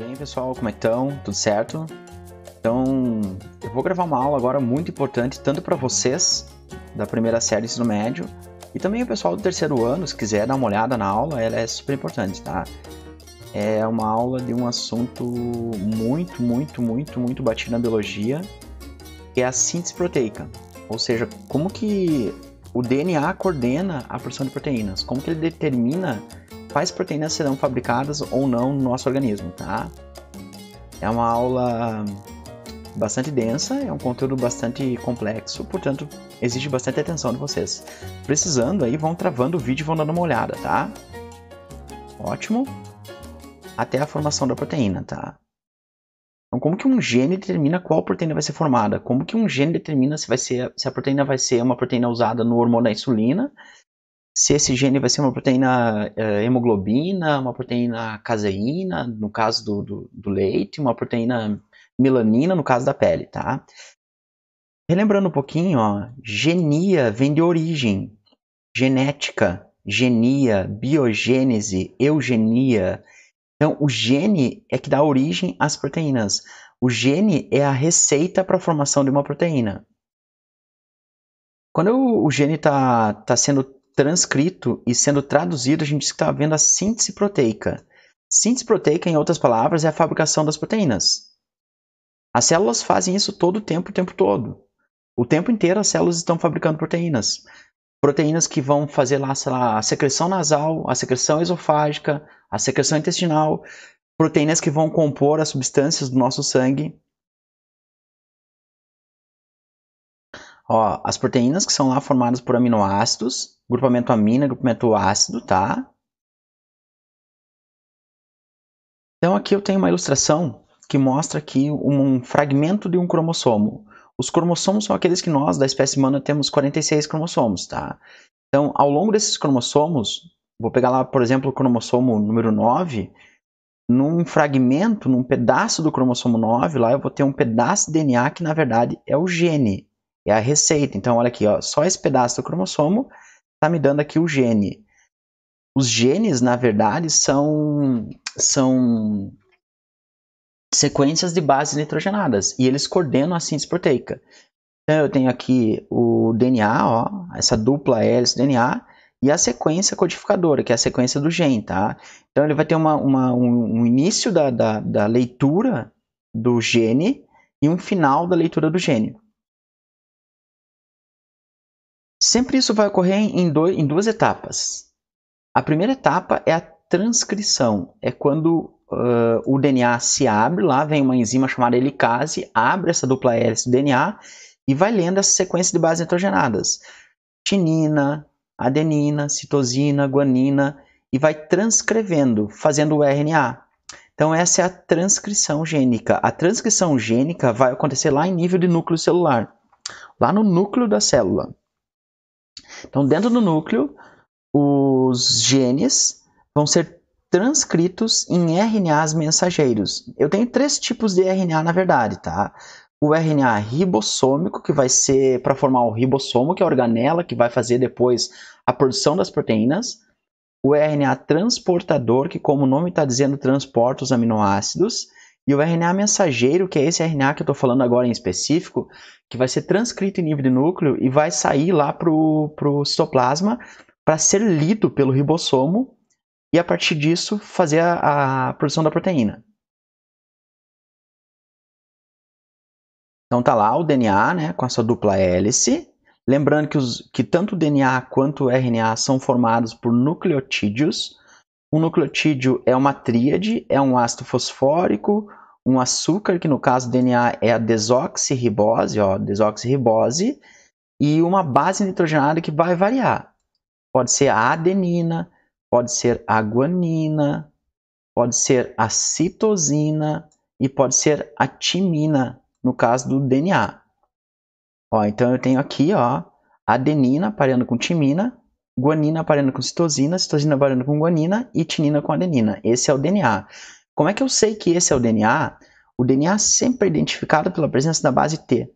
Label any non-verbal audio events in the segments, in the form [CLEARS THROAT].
bem, pessoal? Como é que estão? Tudo certo? Então, eu vou gravar uma aula agora muito importante, tanto para vocês da primeira série do ensino médio e também o pessoal do terceiro ano, se quiser dar uma olhada na aula, ela é super importante, tá? É uma aula de um assunto muito, muito, muito, muito batido na biologia, que é a síntese proteica. Ou seja, como que o DNA coordena a produção de proteínas, como que ele determina quais proteínas serão fabricadas ou não no nosso organismo, tá? É uma aula bastante densa, é um conteúdo bastante complexo, portanto, exige bastante atenção de vocês. Precisando aí, vão travando o vídeo e vão dando uma olhada, tá? Ótimo. Até a formação da proteína, tá? Então, como que um gene determina qual proteína vai ser formada? Como que um gene determina se, vai ser, se a proteína vai ser uma proteína usada no hormônio da insulina se esse gene vai ser uma proteína eh, hemoglobina, uma proteína caseína, no caso do, do, do, leite, uma proteína melanina, no caso da pele, tá? Relembrando um pouquinho, ó, genia vem de origem, genética, genia, biogênese, eugenia. Então, o gene é que dá origem às proteínas. O gene é a receita para a formação de uma proteína. Quando o gene está tá sendo transcrito e sendo traduzido, a gente está vendo a síntese proteica. Síntese proteica, em outras palavras, é a fabricação das proteínas. As células fazem isso todo o tempo, o tempo todo. O tempo inteiro as células estão fabricando proteínas. Proteínas que vão fazer lá, lá a secreção nasal, a secreção esofágica, a secreção intestinal, proteínas que vão compor as substâncias do nosso sangue. Ó, as proteínas que são lá formadas por aminoácidos, grupamento amina, grupamento ácido, tá? Então aqui eu tenho uma ilustração que mostra aqui um fragmento de um cromossomo. Os cromossomos são aqueles que nós, da espécie humana, temos 46 cromossomos, tá? Então, ao longo desses cromossomos, vou pegar lá, por exemplo, o cromossomo número 9, num fragmento, num pedaço do cromossomo 9, lá eu vou ter um pedaço de DNA que, na verdade, é o gene, é a receita. Então, olha aqui, ó, só esse pedaço do cromossomo está me dando aqui o gene. Os genes, na verdade, são, são sequências de bases nitrogenadas e eles coordenam a síntese proteica. Então eu tenho aqui o DNA, ó, essa dupla hélice DNA e a sequência codificadora, que é a sequência do gene, tá? Então ele vai ter uma, uma um, um, início da, da, da leitura do gene e um final da leitura do gene. Sempre isso vai ocorrer em, dois, em duas etapas. A primeira etapa é a transcrição, é quando uh, o DNA se abre, lá vem uma enzima chamada helicase, abre essa dupla hélice do DNA e vai lendo essa sequência de bases nitrogenadas. Tinina, adenina, citosina, guanina e vai transcrevendo, fazendo o RNA. Então essa é a transcrição gênica. A transcrição gênica vai acontecer lá em nível de núcleo celular, lá no núcleo da célula. Então, dentro do núcleo, os genes vão ser transcritos em RNAs mensageiros. Eu tenho três tipos de RNA, na verdade, tá? O RNA ribossômico, que vai ser para formar o ribossomo, que é a organela que vai fazer depois a produção das proteínas. O RNA transportador, que como o nome está dizendo, transporta os aminoácidos. E o RNA mensageiro, que é esse RNA que eu estou falando agora em específico, que vai ser transcrito em nível de núcleo e vai sair lá para o citoplasma para ser lido pelo ribossomo e a partir disso fazer a, a produção da proteína. Então tá lá o DNA, né, com essa dupla hélice. Lembrando que, os, que tanto o DNA quanto o RNA são formados por nucleotídeos. Um nucleotídeo é uma tríade, é um ácido fosfórico, um açúcar, que no caso do DNA é a desoxirribose, ó, desoxirribose, e uma base nitrogenada que vai variar. Pode ser a adenina, pode ser a guanina, pode ser a citosina e pode ser a timina, no caso do DNA. Ó, então eu tenho aqui ó, adenina pareando com timina, guanina pareando com citosina, citosina pareando com guanina e tinina com adenina. Esse é o DNA. Como é que eu sei que esse é o DNA? O DNA sempre é identificado pela presença da base T.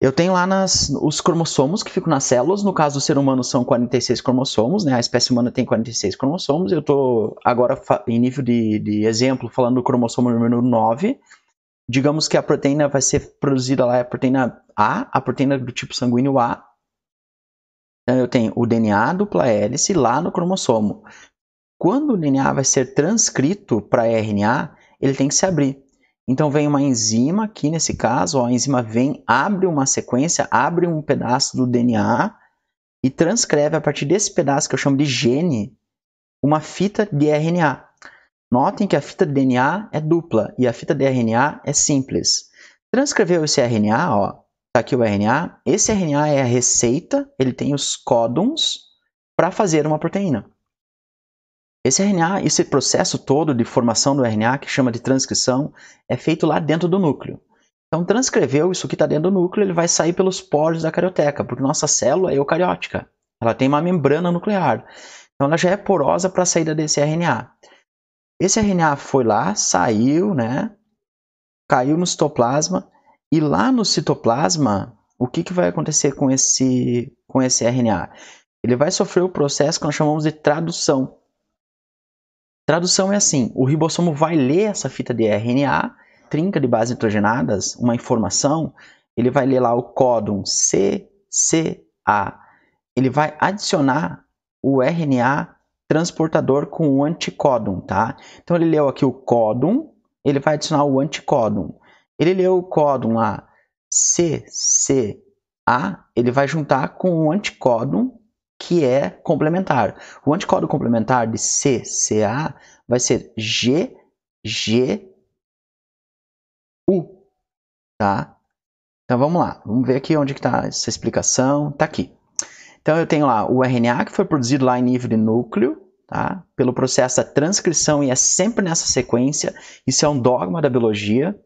Eu tenho lá nas, os cromossomos que ficam nas células. No caso do ser humano, são 46 cromossomos, né? A espécie humana tem 46 cromossomos. Eu estou agora em nível de, de, exemplo falando do cromossomo número 9. Digamos que a proteína vai ser produzida lá, é a proteína A, a proteína do tipo sanguíneo A. Então eu tenho o DNA dupla hélice lá no cromossomo. Quando o DNA vai ser transcrito para RNA, ele tem que se abrir. Então vem uma enzima aqui nesse caso, ó, a enzima vem, abre uma sequência, abre um pedaço do DNA e transcreve a partir desse pedaço que eu chamo de gene, uma fita de RNA. Notem que a fita de DNA é dupla e a fita de RNA é simples. Transcreveu esse RNA, ó, tá aqui o RNA, esse RNA é a receita, ele tem os códons para fazer uma proteína. Esse RNA, esse processo todo de formação do RNA, que chama de transcrição, é feito lá dentro do núcleo. Então, transcreveu isso que está dentro do núcleo, ele vai sair pelos poros da carioteca, porque nossa célula é eucariótica. Ela tem uma membrana nuclear. Então, ela já é porosa para a saída desse RNA. Esse RNA foi lá, saiu, né? Caiu no citoplasma. E lá no citoplasma, o que, que vai acontecer com esse, com esse RNA? Ele vai sofrer o processo que nós chamamos de tradução. Tradução é assim: o ribossomo vai ler essa fita de RNA, trinca de bases nitrogenadas, uma informação, ele vai ler lá o códon CCA. Ele vai adicionar o RNA transportador com o anticódon, tá? Então ele leu aqui o códon, ele vai adicionar o anticódon. Ele leu o códon lá CCA, ele vai juntar com o anticódon que é complementar. O anticódigo complementar de CCA vai ser GGU, tá? Então vamos lá, vamos ver aqui onde está essa explicação, está aqui. Então eu tenho lá o RNA que foi produzido lá em nível de núcleo, tá? pelo processo da transcrição e é sempre nessa sequência, isso é um dogma da biologia,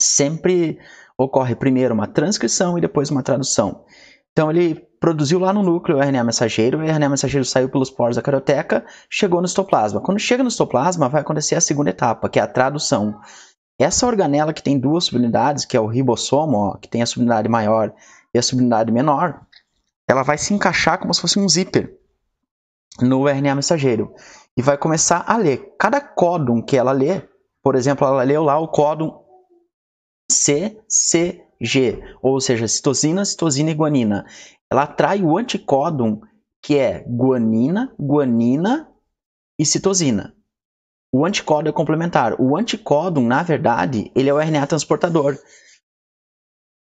sempre ocorre primeiro uma transcrição e depois uma tradução. Então ele produziu lá no núcleo o RNA mensageiro, o RNA mensageiro saiu pelos poros da caroteca, chegou no citoplasma. Quando chega no citoplasma, vai acontecer a segunda etapa, que é a tradução. Essa organela que tem duas subunidades, que é o ribossomo, ó, que tem a subunidade maior e a subunidade menor, ela vai se encaixar como se fosse um zíper no RNA mensageiro e vai começar a ler. Cada códon que ela lê, por exemplo, ela leu lá o códon CCC. G, ou seja, citosina, citosina e guanina. Ela atrai o anticódon que é guanina, guanina e citosina. O anticódon é complementar. O anticódon, na verdade, ele é o RNA transportador.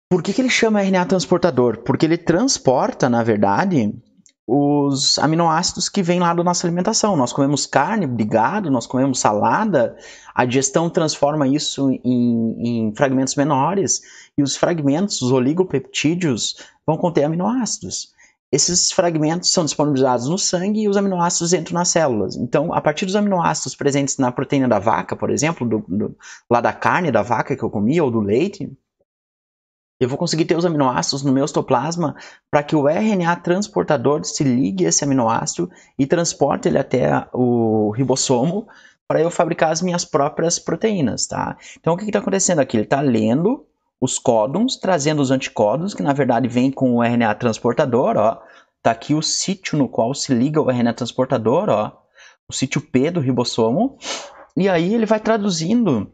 Por que, que ele chama RNA transportador? Porque ele transporta, na verdade, os aminoácidos que vêm lá da nossa alimentação. Nós comemos carne, brigado, nós comemos salada, a digestão transforma isso em, em fragmentos menores e os fragmentos, os oligopeptídeos, vão conter aminoácidos. Esses fragmentos são disponibilizados no sangue e os aminoácidos entram nas células. Então, a partir dos aminoácidos presentes na proteína da vaca, por exemplo, do, do, lá da carne da vaca que eu comia ou do leite, eu vou conseguir ter os aminoácidos no meu citoplasma para que o RNA transportador se ligue a esse aminoácido e transporte ele até o ribossomo para eu fabricar as minhas próprias proteínas, tá? Então, o que está acontecendo aqui? Ele está lendo os códons, trazendo os anticódons, que na verdade vem com o RNA transportador, ó. Está aqui o sítio no qual se liga o RNA transportador, ó. O sítio P do ribossomo. E aí ele vai traduzindo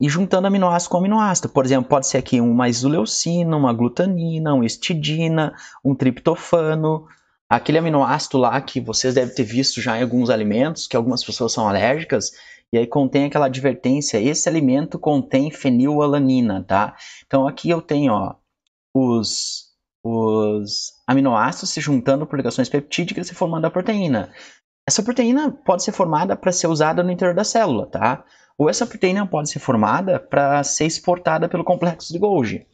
e juntando aminoácido com aminoácido. Por exemplo, pode ser aqui uma isoleucina, uma glutanina, uma histidina, um triptofano, aquele aminoácido lá que vocês devem ter visto já em alguns alimentos, que algumas pessoas são alérgicas, e aí contém aquela advertência, esse alimento contém fenilalanina, tá? Então aqui eu tenho, ó, os, os aminoácidos se juntando por ligações peptídicas e formando a proteína. Essa proteína pode ser formada para ser usada no interior da célula, tá? ou essa proteína pode ser formada para ser exportada pelo complexo de Golgi.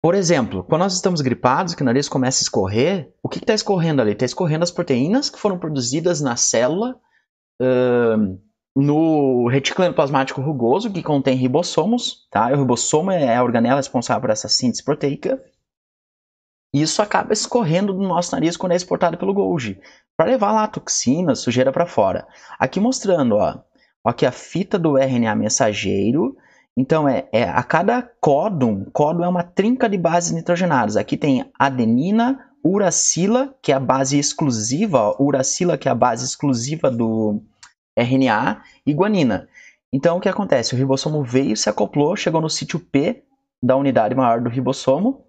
Por exemplo, quando nós estamos gripados, que o nariz começa a escorrer, o que está escorrendo ali? Está escorrendo as proteínas que foram produzidas na célula, uh, no retículo endoplasmático rugoso, que contém ribossomos. Tá? O ribossomo é a organela responsável por essa síntese proteica. E isso acaba escorrendo do nosso nariz quando é exportado pelo Golgi, para levar lá toxina, sujeira para fora. Aqui mostrando, ó, Aqui a fita do RNA mensageiro. Então, é, é a cada códon, códon é uma trinca de bases nitrogenadas. Aqui tem adenina, uracila, que é a base exclusiva, uracila, que é a base exclusiva do RNA, e guanina. Então, o que acontece? O ribossomo veio, se acoplou, chegou no sítio P da unidade maior do ribossomo,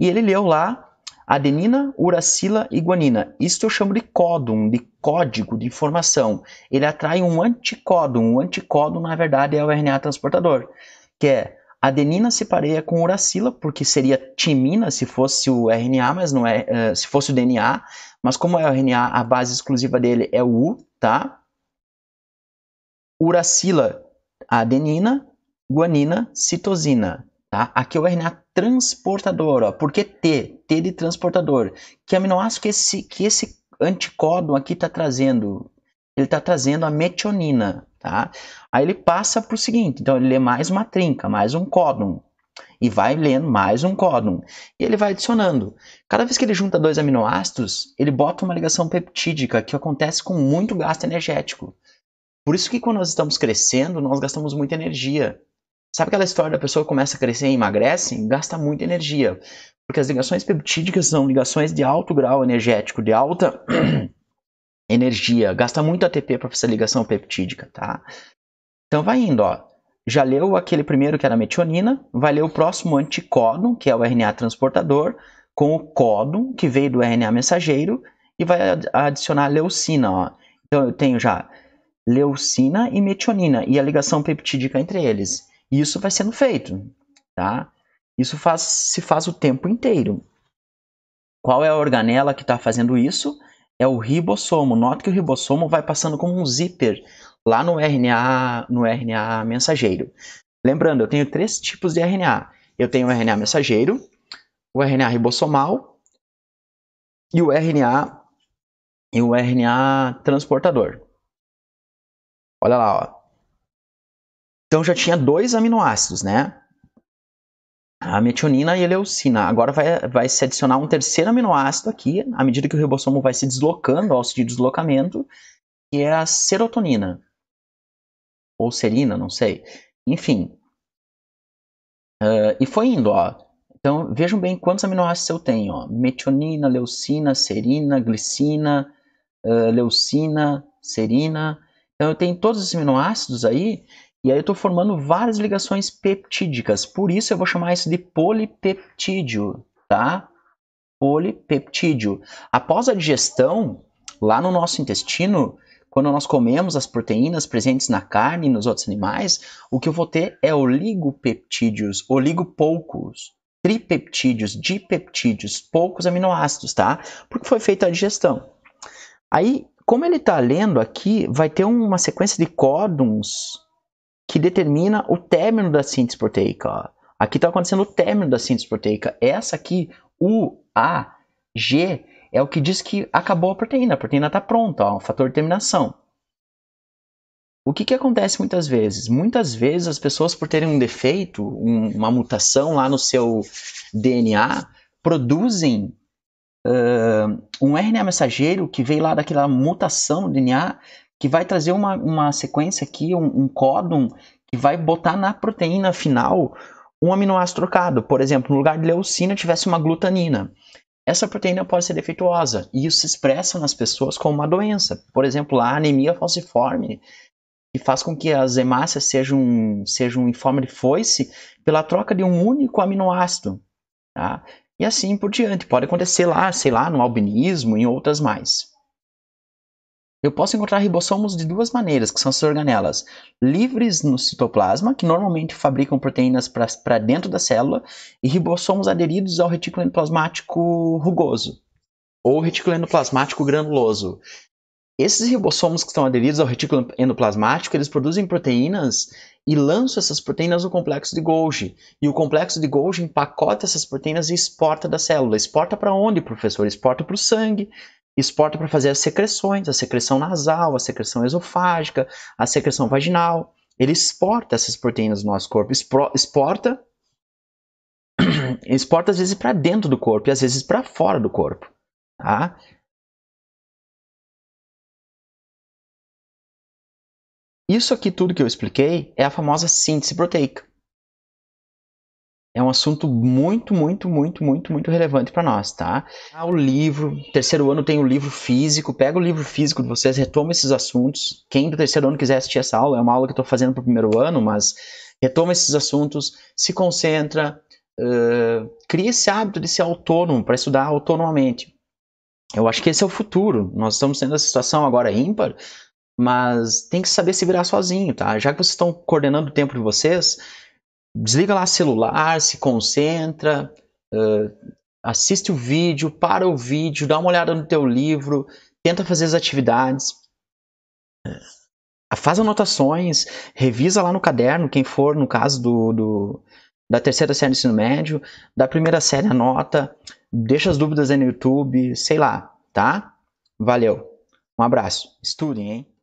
e ele leu lá adenina, uracila e guanina. Isto eu chamo de códon, de código de informação. Ele atrai um anticódon. O anticódon, na verdade, é o RNA transportador, que é adenina se pareia com uracila, porque seria timina se fosse o RNA, mas não é, é, se fosse o DNA, mas como é o RNA, a base exclusiva dele é o U, tá? Uracila, adenina, guanina, citosina. Tá? Aqui é o RNA transportador, ó. Por que T? T de transportador. Que aminoácido que esse, que esse anticódon aqui está trazendo? Ele está trazendo a metionina, tá? Aí ele passa para o seguinte, então ele lê mais uma trinca, mais um códon. E vai lendo mais um códon. E ele vai adicionando. Cada vez que ele junta dois aminoácidos, ele bota uma ligação peptídica, que acontece com muito gasto energético. Por isso que quando nós estamos crescendo, nós gastamos muita energia. Sabe aquela história da pessoa começa a crescer e emagrece? Gasta muita energia. Porque as ligações peptídicas são ligações de alto grau energético, de alta [CLEARS THROAT] energia. Gasta muito ATP para fazer ligação peptídica, tá? Então vai indo, ó. Já leu aquele primeiro que era a metionina, vai ler o próximo anticódon, que é o RNA transportador, com o códon, que veio do RNA mensageiro, e vai adicionar leucina, ó. Então eu tenho já leucina e metionina, e a ligação peptídica entre eles isso vai sendo feito, tá? Isso faz, se faz o tempo inteiro. Qual é a organela que está fazendo isso? É o ribossomo. Note que o ribossomo vai passando como um zíper lá no RNA, no RNA mensageiro. Lembrando, eu tenho três tipos de RNA. Eu tenho o RNA mensageiro, o RNA ribossomal e o RNA e o RNA transportador. Olha lá, ó. Então já tinha dois aminoácidos, né? A metionina e a leucina. Agora vai, vai se adicionar um terceiro aminoácido aqui, à medida que o ribossomo vai se deslocando, ao de deslocamento, que é a serotonina. Ou serina, não sei. Enfim. Uh, e foi indo, ó. Então vejam bem quantos aminoácidos eu tenho. Ó. Metionina, leucina, serina, glicina, uh, leucina, serina. Então eu tenho todos os aminoácidos aí e aí eu estou formando várias ligações peptídicas, por isso eu vou chamar isso de polipeptídeo, tá? Polipeptídeo. Após a digestão, lá no nosso intestino, quando nós comemos as proteínas presentes na carne e nos outros animais, o que eu vou ter é oligopeptídeos, oligopoucos, tripeptídeos, dipeptídeos, poucos aminoácidos, tá? Porque foi feita a digestão. Aí, como ele está lendo aqui, vai ter uma sequência de códons que determina o término da síntese proteica. Aqui está acontecendo o término da síntese proteica. Essa aqui, U, A, G, é o que diz que acabou a proteína. A proteína está pronta, ó, um fator de terminação. O que, que acontece muitas vezes? Muitas vezes as pessoas, por terem um defeito, um, uma mutação lá no seu DNA, produzem uh, um RNA mensageiro que veio lá daquela mutação no DNA que vai trazer uma, uma sequência aqui, um, um códon, que vai botar na proteína final um aminoácido trocado. Por exemplo, no lugar de leucina tivesse uma glutanina. Essa proteína pode ser defeituosa e isso se expressa nas pessoas como uma doença. Por exemplo, a anemia falciforme, que faz com que as hemácias sejam, sejam em forma de foice pela troca de um único aminoácido. Tá? E assim por diante. Pode acontecer lá, sei lá, no albinismo e em outras mais. Eu posso encontrar ribossomos de duas maneiras, que são essas organelas. Livres no citoplasma, que normalmente fabricam proteínas para dentro da célula, e ribossomos aderidos ao retículo endoplasmático rugoso, ou retículo endoplasmático granuloso. Esses ribossomos que estão aderidos ao retículo endoplasmático, eles produzem proteínas e lançam essas proteínas no complexo de Golgi. E o complexo de Golgi empacota essas proteínas e exporta da célula. Exporta para onde, professor? Exporta para o sangue, exporta para fazer as secreções, a secreção nasal, a secreção esofágica, a secreção vaginal. Ele exporta essas proteínas do nosso corpo, exporta, [CLEARS THROAT] exporta às vezes para dentro do corpo e às vezes para fora do corpo, tá? Isso aqui tudo que eu expliquei é a famosa síntese proteica. É um assunto muito, muito, muito, muito, muito relevante para nós, tá? Ah, o livro, terceiro ano tem o livro físico, pega o livro físico de vocês, retoma esses assuntos. Quem do terceiro ano quiser assistir essa aula, é uma aula que eu estou fazendo para o primeiro ano, mas retoma esses assuntos, se concentra, uh, cria esse hábito de ser autônomo, para estudar autonomamente. Eu acho que esse é o futuro. Nós estamos tendo essa situação agora ímpar, mas tem que saber se virar sozinho, tá? Já que vocês estão coordenando o tempo de vocês, desliga lá o celular, se concentra, uh, assiste o vídeo, para o vídeo, dá uma olhada no teu livro, tenta fazer as atividades, uh, faz anotações, revisa lá no caderno, quem for, no caso do, do da terceira série do ensino médio, da primeira série anota, deixa as dúvidas aí no YouTube, sei lá, tá? Valeu, um abraço, estudem, hein?